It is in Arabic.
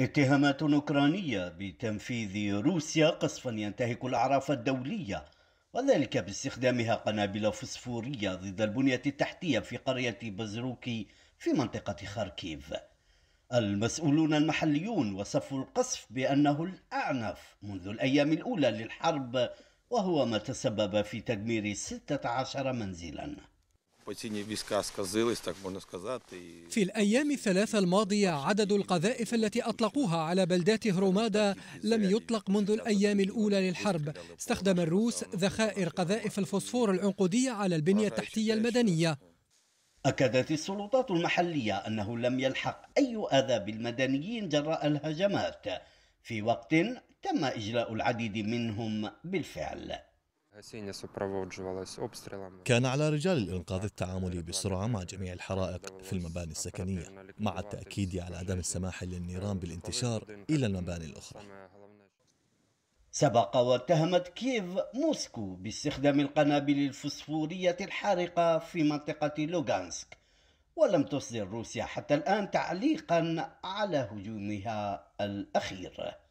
اتهامات أوكرانية بتنفيذ روسيا قصفا ينتهك الأعراف الدولية وذلك باستخدامها قنابل فسفورية ضد البنية التحتية في قرية بزروكي في منطقة خاركيف المسؤولون المحليون وصفوا القصف بأنه الأعنف منذ الأيام الأولى للحرب وهو ما تسبب في تدمير 16 منزلاً في الأيام الثلاثة الماضية عدد القذائف التي أطلقوها على بلدات هرومادا لم يطلق منذ الأيام الأولى للحرب استخدم الروس ذخائر قذائف الفوسفور العنقودية على البنية التحتية المدنية أكدت السلطات المحلية أنه لم يلحق أي أذى بالمدنيين جراء الهجمات في وقت تم إجلاء العديد منهم بالفعل كان على رجال الإنقاذ التعامل بسرعة مع جميع الحرائق في المباني السكنية مع التأكيد على عدم السماح للنيران بالانتشار إلى المباني الأخرى سبق واتهمت كييف موسكو باستخدام القنابل الفسفورية الحارقة في منطقة لوغانسك ولم تصدر روسيا حتى الآن تعليقا على هجومها الأخير